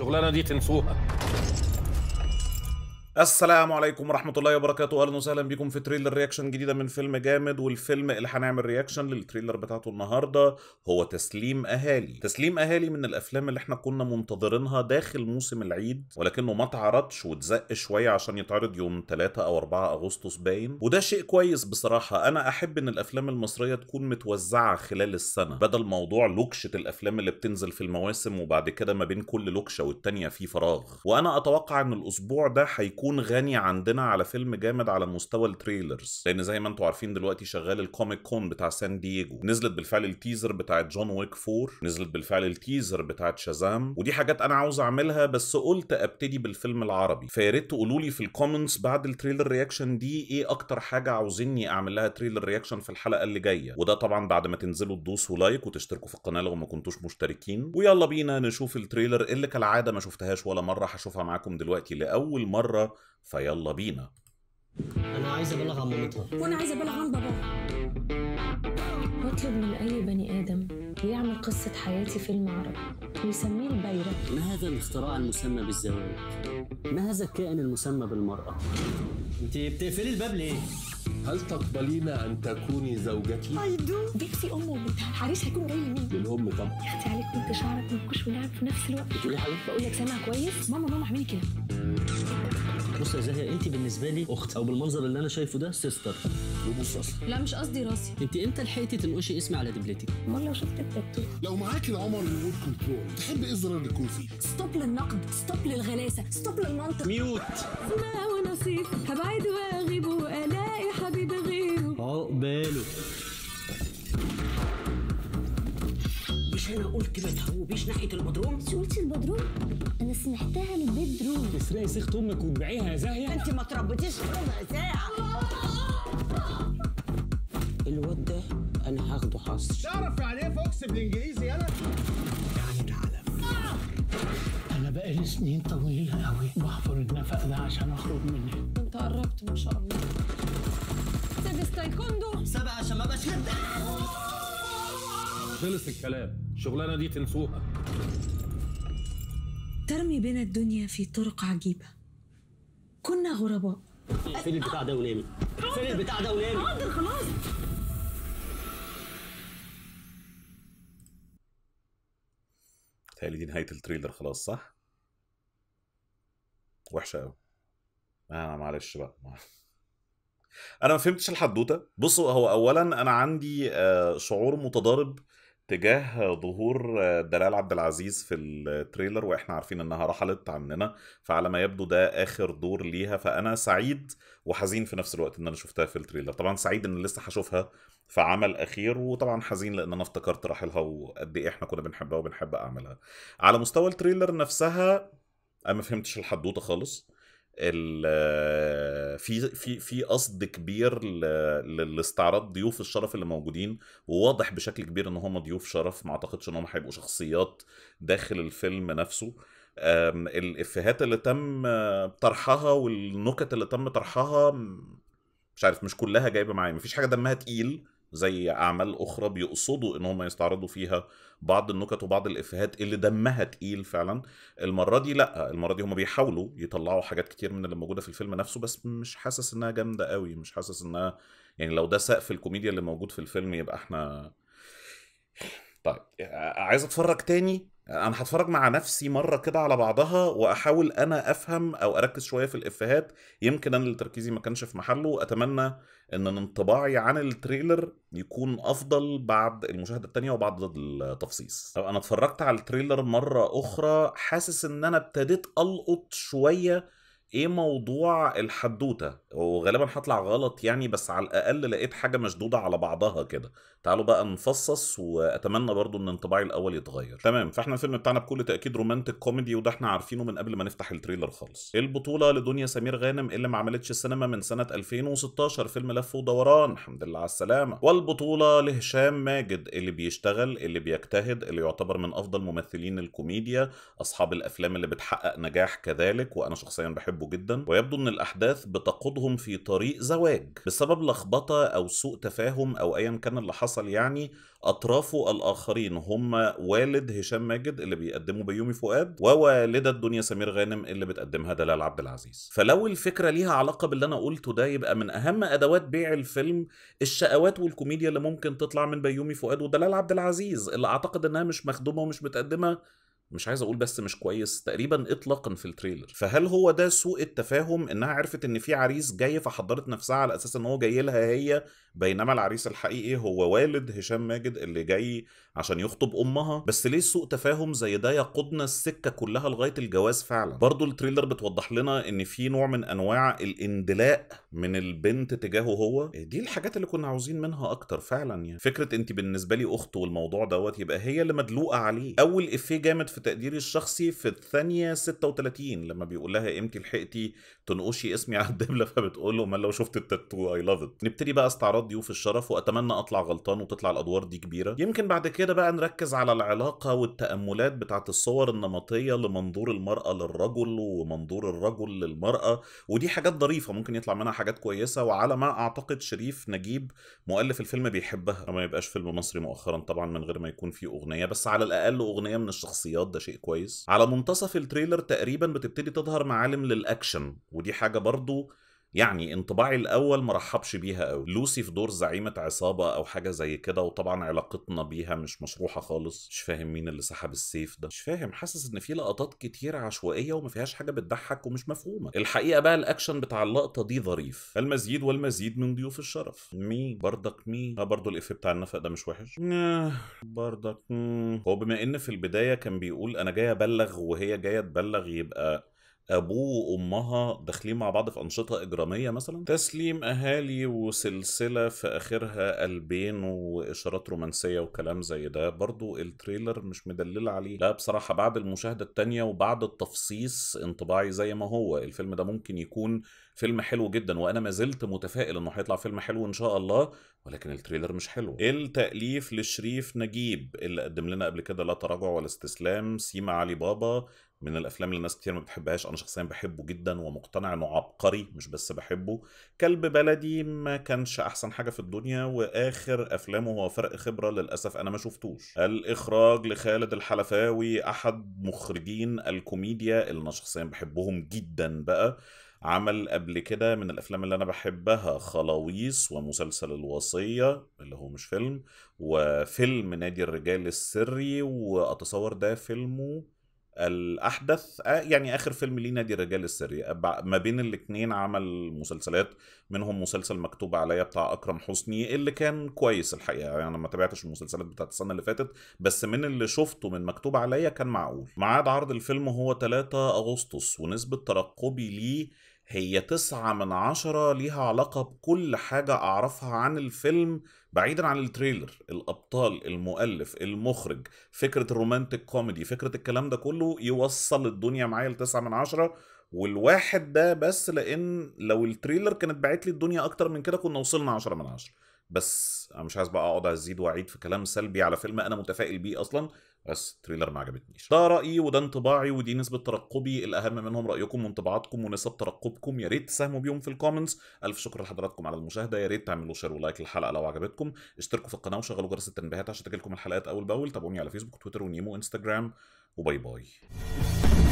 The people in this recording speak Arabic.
الشغلانه دي تنسوها السلام عليكم ورحمه الله وبركاته اهلا وسهلا بيكم في تريلر رياكشن جديده من فيلم جامد والفيلم اللي هنعمل رياكشن للتريلر بتاعته النهارده هو تسليم اهالي تسليم اهالي من الافلام اللي احنا كنا منتظرينها داخل موسم العيد ولكنه ما اتعرضش واتزق شويه عشان يتعرض يوم 3 او 4 اغسطس باين وده شيء كويس بصراحه انا احب ان الافلام المصريه تكون متوزعه خلال السنه بدل موضوع لوكشه الافلام اللي بتنزل في المواسم وبعد كده ما بين كل لوكشه والتانيه في فراغ وانا اتوقع ان الاسبوع ده هيكون يكون غني عندنا على فيلم جامد على مستوى التريلرز لان زي ما انتم عارفين دلوقتي شغال الكوميك كون بتاع سان دييجو نزلت بالفعل التيزر بتاعت جون ويك 4 نزلت بالفعل التيزر بتاعت شازام ودي حاجات انا عاوز اعملها بس قلت ابتدي بالفيلم العربي فيا ريت تقولوا لي في الكومنتس بعد التريلر رياكشن دي ايه اكتر حاجه عاوزيني اعمل لها تريلر رياكشن في الحلقه اللي جايه وده طبعا بعد ما تنزلوا تدوسوا لايك وتشتركوا في القناه لو ما كنتوش مشتركين ويلا بينا نشوف التريلر اللي كالعاده ما شفتهاش ولا مره هشوفها معاكم دلوقتي لاول مره فيلا بينا أنا عايز أبلغ عن مامتها وأنا عايز أبلغ عن باباها واطلب من أي بني آدم يعمل قصة حياتي فيلم عربي ويسميه البيرة ما هذا الاختراع المسمى بالزواج؟ ما هذا الكائن المسمى بالمرأة؟ أنت بتقفلي الباب ليه؟ هل تقبلين أن تكوني زوجتي؟ أي دو بيكفي أمه وبنتها، الحريص هيكون جاي لمين؟ للأم طبعا يا أختي عليك كنت شعرك منكوش ولعب في نفس الوقت بتقولي حاجة؟ بقول لك سامع كويس؟ ماما ماما اعملي كده بص يا زاهيه انت بالنسبه لي اخت او بالمنظر اللي انا شايفه ده سيستر وبص اصلا لا مش قصدي راسي انت امتى لحقتي تنقشي اسمي على دبلتك؟ امال لو شفت التاتو لو معاكي العمر ريموت كنترول تحب ايه الزرار اللي يكون فيه؟ ستوب للنقد ستوب للغلاسه ستوب للمنطق ميوت اسمع ونصيب هبعد واغيب والاقي حبيبي غيره عقباله مش اقول قلت ما تهوبيش ناحيه البدروم انت قلتي البدروم انا سمعتها البدروم تسرقي سيخه امك وتبيعيها يا زاهيه انت ما تربيتيش ربع ساعه الواد ده انا هاخده حصر تعرف يعني ايه فوكس بالانجليزي يالا يعني العلم انا بقالي سنين طويله قوي بحفر النفق ده عشان اخرج منه انت قربت ما شاء الله سيفيس تايكوندو سبع عشان ما بقاش خلص الكلام الشغلانه دي تنسوها ترمي بنا الدنيا في طرق عجيبه كنا غرباء فين البتاع ده ونامي فين البتاع ده ونامي حاضر خلاص تهيألي دي نهاية التريلر خلاص صح؟ وحشة أوي. آه معلش بقى أنا ما فهمتش الحدوتة بصوا هو أولا أنا عندي آه، شعور متضارب تجاه ظهور دلال عبد العزيز في التريلر واحنا عارفين انها رحلت عننا فعلى ما يبدو ده اخر دور ليها فانا سعيد وحزين في نفس الوقت ان انا شفتها في التريلر طبعا سعيد ان لسه هشوفها في عمل اخير وطبعا حزين لان انا افتكرت راحلها وقد ايه احنا كنا بنحبها وبنحب اعمالها على مستوى التريلر نفسها انا ما فهمتش الحدوته خالص آه، في في في قصد كبير لاستعراض ضيوف الشرف اللي موجودين وواضح بشكل كبير ان هم ضيوف شرف ما اعتقدش ان هم هيبقوا شخصيات داخل الفيلم نفسه الافيهات اللي تم طرحها والنكت اللي تم طرحها مش عارف مش كلها جايبه معايا مفيش حاجه دمها تقيل زي اعمال اخرى بيقصدوا ان هم يستعرضوا فيها بعض النكت وبعض الافيهات اللي دمها تقيل فعلا المره دي لا المره دي هم بيحاولوا يطلعوا حاجات كتير من اللي موجوده في الفيلم نفسه بس مش حاسس انها جامده قوي مش حاسس انها يعني لو ده سقف الكوميديا اللي موجود في الفيلم يبقى احنا طيب آه، عايز اتفرج تاني انا هتفرج مع نفسي مره كده على بعضها واحاول انا افهم او اركز شويه في الافيهات يمكن انا اللي تركيزي ما كانش في محله واتمنى ان انطباعي عن التريلر يكون افضل بعد المشاهده الثانيه وبعد التفصيص انا اتفرجت على التريلر مره اخرى حاسس ان انا ابتديت القط شويه ايه موضوع الحدوته وغالبا هطلع غلط يعني بس على الاقل لقيت حاجه مشدوده على بعضها كده تعالوا بقى نفصص واتمنى برضو ان انطباعي الاول يتغير تمام فاحنا الفيلم بتاعنا بكل تاكيد رومانتك كوميدي وده احنا عارفينه من قبل ما نفتح التريلر خالص البطوله لدنيا سمير غانم اللي ما عملتش السينما من سنه 2016 فيلم لف ودوران الحمد لله على السلامه والبطوله لهشام ماجد اللي بيشتغل اللي بيجتهد اللي يعتبر من افضل ممثلين الكوميديا اصحاب الافلام اللي بتحقق نجاح كذلك وانا شخصيا بحب بيحبه جدا ويبدو ان الاحداث بتقودهم في طريق زواج بسبب لخبطه او سوء تفاهم او ايا كان اللي حصل يعني اطرافه الاخرين هم والد هشام ماجد اللي بيقدمه بيومي فؤاد ووالده الدنيا سمير غانم اللي بتقدمها دلال عبد العزيز فلو الفكره ليها علاقه باللي انا قلته ده يبقى من اهم ادوات بيع الفيلم الشقاوات والكوميديا اللي ممكن تطلع من بيومي فؤاد ودلال عبد العزيز اللي اعتقد انها مش مخدومه ومش متقدمه مش عايز اقول بس مش كويس تقريبا اطلاقا في التريلر فهل هو ده سوء التفاهم انها عرفت ان في عريس جاي فحضرت نفسها على اساس ان هو جاي لها هي بينما العريس الحقيقي هو والد هشام ماجد اللي جاي عشان يخطب امها بس ليه سوء تفاهم زي ده يقودنا السكه كلها لغايه الجواز فعلا برضو التريلر بتوضح لنا ان في نوع من انواع الاندلاء من البنت تجاهه هو إيه، دي الحاجات اللي كنا عاوزين منها اكتر فعلا يعني فكره انت بالنسبه لي اخت والموضوع دوت يبقى هي اللي مدلوقه عليه اول افيه جامد في في تقديري الشخصي في الثانية 36 لما بيقول لها امتي لحقتي تنقشي اسمي على الدبلة فبتقول له امال لو شفت التاتو اي لاف ات نبتدي بقى استعراض ضيوف الشرف واتمنى اطلع غلطان وتطلع الادوار دي كبيرة يمكن بعد كده بقى نركز على العلاقة والتأملات بتاعة الصور النمطية لمنظور المرأة للرجل ومنظور الرجل للمرأة ودي حاجات ظريفة ممكن يطلع منها حاجات كويسة وعلى ما اعتقد شريف نجيب مؤلف الفيلم بيحبها ما يبقاش فيلم مصري مؤخرا طبعا من غير ما يكون فيه اغنية بس على الاقل اغنية من الشخصيات البطولات ده شيء كويس على منتصف التريلر تقريبا بتبتدي تظهر معالم للاكشن ودي حاجه برضو يعني انطباعي الاول مرحبش بيها قوي لوسي في دور زعيمه عصابه او حاجه زي كده وطبعا علاقتنا بيها مش مشروحه خالص مش فاهم مين اللي سحب السيف ده مش فاهم حاسس ان في لقطات كتير عشوائيه وما فيهاش حاجه بتضحك ومش مفهومه الحقيقه بقى الاكشن بتاع اللقطه دي ظريف المزيد والمزيد من ضيوف الشرف مي بردك مي اه برضه الافيه بتاع النفق ده مش وحش بردك مم. هو بما ان في البدايه كان بيقول انا جاي ابلغ وهي جايه تبلغ يبقى ابوه وامها داخلين مع بعض في انشطه اجراميه مثلا تسليم اهالي وسلسله في اخرها قلبين واشارات رومانسيه وكلام زي ده برضو التريلر مش مدلل عليه لا بصراحه بعد المشاهده الثانيه وبعد التفصيص انطباعي زي ما هو الفيلم ده ممكن يكون فيلم حلو جدا وانا ما زلت متفائل انه هيطلع فيلم حلو ان شاء الله ولكن التريلر مش حلو التاليف لشريف نجيب اللي قدم لنا قبل كده لا تراجع ولا استسلام سيما علي بابا من الافلام اللي ناس كتير ما بتحبهاش انا شخصيا بحبه جدا ومقتنع انه عبقري مش بس بحبه كلب بلدي ما كانش احسن حاجه في الدنيا واخر افلامه هو فرق خبره للاسف انا ما شفتوش الاخراج لخالد الحلفاوي احد مخرجين الكوميديا اللي انا شخصيا بحبهم جدا بقى عمل قبل كده من الافلام اللي انا بحبها خلاويص ومسلسل الوصيه اللي هو مش فيلم وفيلم نادي الرجال السري واتصور ده فيلمه الاحدث آه، يعني اخر فيلم لينا دي الرجال السري ما بين الاثنين عمل مسلسلات منهم مسلسل مكتوب عليا بتاع اكرم حسني اللي كان كويس الحقيقه يعني انا ما تابعتش المسلسلات بتاعت السنه اللي فاتت بس من اللي شفته من مكتوب عليا كان معقول ميعاد عرض الفيلم هو 3 اغسطس ونسبه ترقبي ليه هي تسعة من عشرة ليها علاقة بكل حاجة أعرفها عن الفيلم بعيدا عن التريلر الأبطال المؤلف المخرج فكرة الرومانتك كوميدي فكرة الكلام ده كله يوصل الدنيا معايا لتسعة من عشرة والواحد ده بس لأن لو التريلر كانت بعت لي الدنيا أكتر من كده كنا وصلنا عشرة من عشرة بس أنا مش عايز بقى أقعد أزيد وأعيد في كلام سلبي على فيلم أنا متفائل بيه أصلا بس تريلر ما عجبتنيش ده رايي وده انطباعي ودي نسبه ترقبي الاهم منهم رايكم وانطباعاتكم ونسب ترقبكم يا ريت تساهموا بيهم في الكومنتس الف شكر لحضراتكم على المشاهده يا ريت تعملوا شير ولايك للحلقه لو عجبتكم اشتركوا في القناه وشغلوا جرس التنبيهات عشان تجيلكم الحلقات اول باول تابعوني على فيسبوك تويتر ونيمو انستغرام وباي باي